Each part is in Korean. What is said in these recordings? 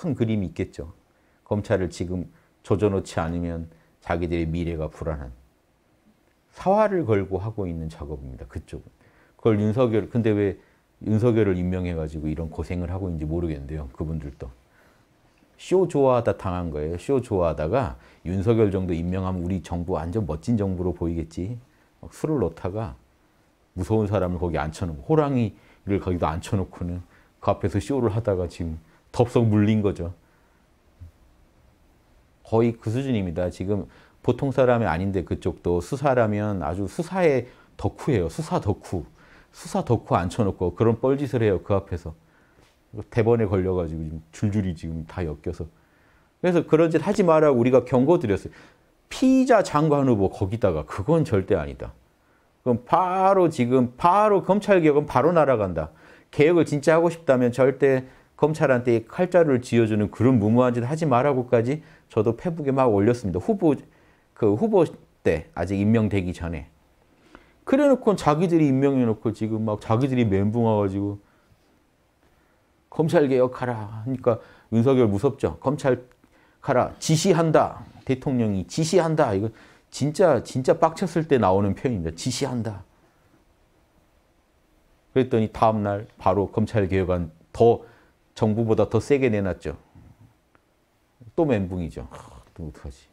큰 그림이 있겠죠. 검찰을 지금 조져놓지 않으면 자기들의 미래가 불안한 사활을 걸고 하고 있는 작업입니다. 그쪽은. 그걸 윤석열, 근데 왜 윤석열을 임명해가지고 이런 고생을 하고 있는지 모르겠는데요. 그분들도. 쇼 좋아하다 당한 거예요. 쇼 좋아하다가 윤석열 정도 임명하면 우리 정부 완전 멋진 정부로 보이겠지. 술을 놓다가 무서운 사람을 거기 앉혀놓고 호랑이를 거기도 앉혀놓고는 그 앞에서 쇼를 하다가 지금 덥석 물린 거죠. 거의 그 수준입니다. 지금 보통 사람이 아닌데 그쪽도 수사라면 아주 수사의 덕후예요. 수사 덕후. 수사 덕후 앉혀놓고 그런 뻘짓을 해요. 그 앞에서. 대번에 걸려가지고 지금 줄줄이 지금 다 엮여서. 그래서 그런 짓 하지 마라 우리가 경고드렸어요. 피의자 장관 후보 거기다가 그건 절대 아니다. 그럼 바로 지금 바로 검찰개혁은 바로 날아간다. 개혁을 진짜 하고 싶다면 절대 검찰한테 칼자루를 지어주는 그런 무모한 짓 하지 말라고까지 저도 페북에 막 올렸습니다. 후보 그 후보 때 아직 임명되기 전에 그래놓고 자기들이 임명해놓고 지금 막 자기들이 멘붕 와가지고 검찰 개혁하라 하니까 윤석열 무섭죠. 검찰 가라 지시한다 대통령이 지시한다 이거 진짜 진짜 빡쳤을 때 나오는 표현입니다. 지시한다. 그랬더니 다음날 바로 검찰 개혁안 더 정부보다 더 세게 내놨죠. 또 멘붕이죠. 아, 또 어떡하지.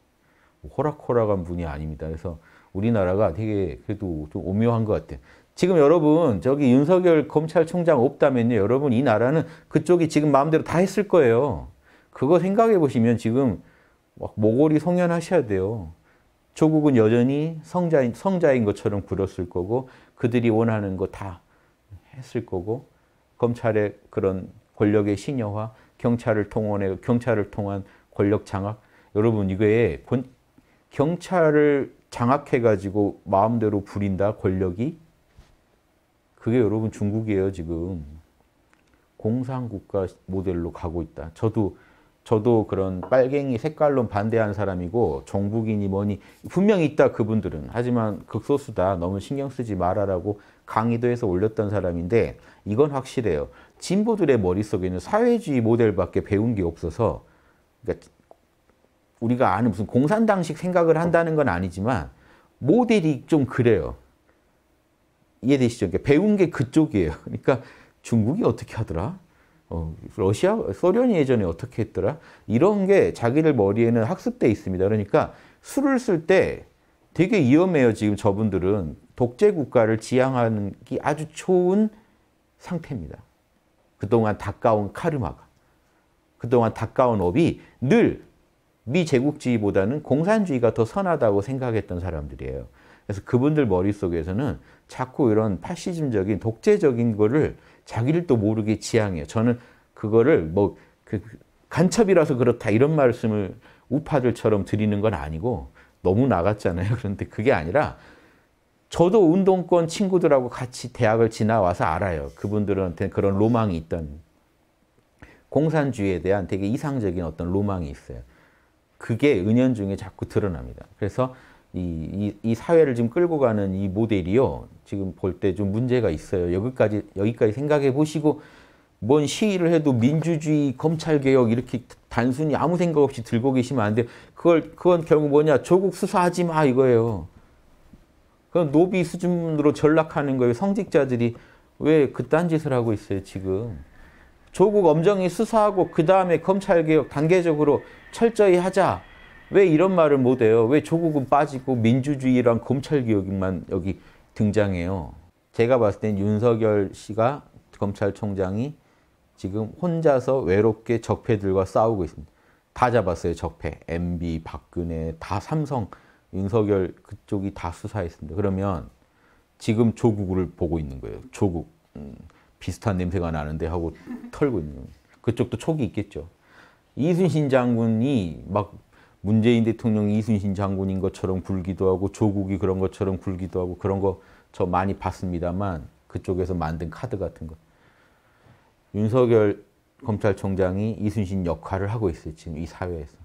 뭐 호락호락한 분이 아닙니다. 그래서 우리나라가 되게 그래도 좀 오묘한 것 같아요. 지금 여러분 저기 윤석열 검찰총장 없다면요. 여러분 이 나라는 그쪽이 지금 마음대로 다 했을 거예요. 그거 생각해 보시면 지금 모골이 성연하셔야 돼요. 조국은 여전히 성자인, 성자인 것처럼 굴었을 거고 그들이 원하는 거 다 했을 거고 검찰의 그런 권력의 신여화, 경찰을 통원해 경찰을 통한 권력 장악. 여러분 이거에 권, 경찰을 장악해 가지고 마음대로 부린다 권력이 그게 여러분 중국이에요 지금 공산 국가 모델로 가고 있다. 저도 저도 그런 빨갱이 색깔론 반대한 사람이고 정북인이 뭐니 분명 있다 그분들은 하지만 극소수다 너무 신경 쓰지 말아라고 강의도 해서 올렸던 사람인데 이건 확실해요. 진보들의 머릿속에는 사회주의 모델밖에 배운 게 없어서 그러니까 우리가 아는 무슨 공산당식 생각을 한다는 건 아니지만 모델이 좀 그래요. 이해되시죠? 그러니까 배운 게 그쪽이에요. 그러니까 중국이 어떻게 하더라? 어, 러시아, 소련이 예전에 어떻게 했더라? 이런 게 자기들 머리에는 학습돼 있습니다. 그러니까 술을 쓸 때 되게 위험해요. 지금 저분들은 독재 국가를 지향하는 게 아주 좋은 상태입니다. 그동안 닦아온 카르마가 그동안 닦아온 업이 늘 미제국주의보다는 공산주의가 더 선하다고 생각했던 사람들이에요. 그래서 그분들 머릿속에서는 자꾸 이런 파시즘적인 독재적인 거를 자기를 또 모르게 지향해요. 저는 그거를 뭐그 간첩이라서 그렇다 이런 말씀을 우파들처럼 드리는 건 아니고 너무 나갔잖아요. 그런데 그게 아니라 저도 운동권 친구들하고 같이 대학을 지나와서 알아요. 그분들한테 그런 로망이 있던 공산주의에 대한 되게 이상적인 어떤 로망이 있어요. 그게 은연중에 자꾸 드러납니다. 그래서 이, 이, 이 사회를 지금 끌고 가는 이 모델이요. 지금 볼 때 좀 문제가 있어요. 여기까지, 여기까지 생각해 보시고 뭔 시위를 해도 민주주의, 검찰개혁 이렇게 단순히 아무 생각 없이 들고 계시면 안 돼요. 그걸, 그건 결국 뭐냐. 조국 수사하지 마 이거예요. 그럼 노비 수준으로 전락하는 거예요. 성직자들이 왜 그딴 짓을 하고 있어요, 지금. 조국 엄정히 수사하고 그 다음에 검찰개혁 단계적으로 철저히 하자. 왜 이런 말을 못해요? 왜 조국은 빠지고 민주주의랑 검찰개혁만 여기 등장해요? 제가 봤을 땐 윤석열 씨가 검찰총장이 지금 혼자서 외롭게 적폐들과 싸우고 있습니다. 다 잡았어요, 적폐. MB, 박근혜, 다 삼성. 윤석열 그쪽이 다 수사했습니다. 그러면 지금 조국을 보고 있는 거예요. 조국 음, 비슷한 냄새가 나는데 하고 털고 있는 겁니다. 그쪽도 촉이 있겠죠. 이순신 장군이 막 문재인 대통령이 이순신 장군인 것처럼 굴기도 하고 조국이 그런 것처럼 굴기도 하고 그런 거 저 많이 봤습니다만 그쪽에서 만든 카드 같은 거. 윤석열 검찰총장이 이순신 역할을 하고 있어요. 지금 이 사회에서.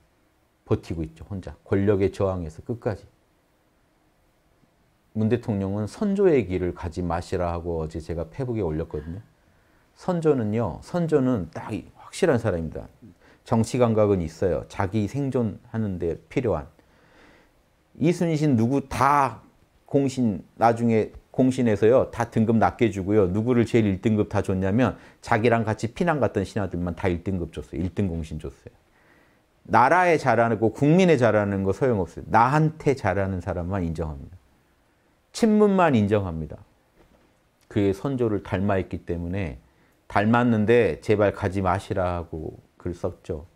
버티고 있죠. 혼자. 권력에 저항해서 끝까지. 문 대통령은 선조의 길을 가지 마시라 하고 어제 제가 페북에 올렸거든요. 선조는요. 선조는 딱 확실한 사람입니다. 정치 감각은 있어요. 자기 생존하는 데 필요한. 이순신 누구 다 공신 나중에 공신에서요. 다 등급 낮게 주고요. 누구를 제일 1등급 다 줬냐면 자기랑 같이 피난 갔던 신하들만 다 1등급 줬어요. 1등 공신 줬어요. 나라에 잘하 거, 국민에 잘하는 거 소용없어요. 나한테 잘하는 사람만 인정합니다. 친문만 인정합니다. 그의 선조를 닮아있기 때문에 닮았는데 제발 가지 마시라 고글 썼죠.